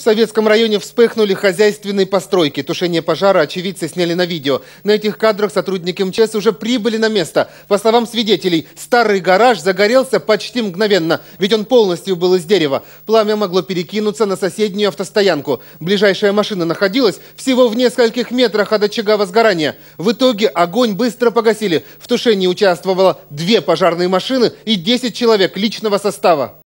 В советском районе вспыхнули хозяйственные постройки. Тушение пожара очевидцы сняли на видео. На этих кадрах сотрудники МЧС уже прибыли на место. По словам свидетелей, старый гараж загорелся почти мгновенно, ведь он полностью был из дерева. Пламя могло перекинуться на соседнюю автостоянку. Ближайшая машина находилась всего в нескольких метрах от очага возгорания. В итоге огонь быстро погасили. В тушении участвовало две пожарные машины и 10 человек личного состава.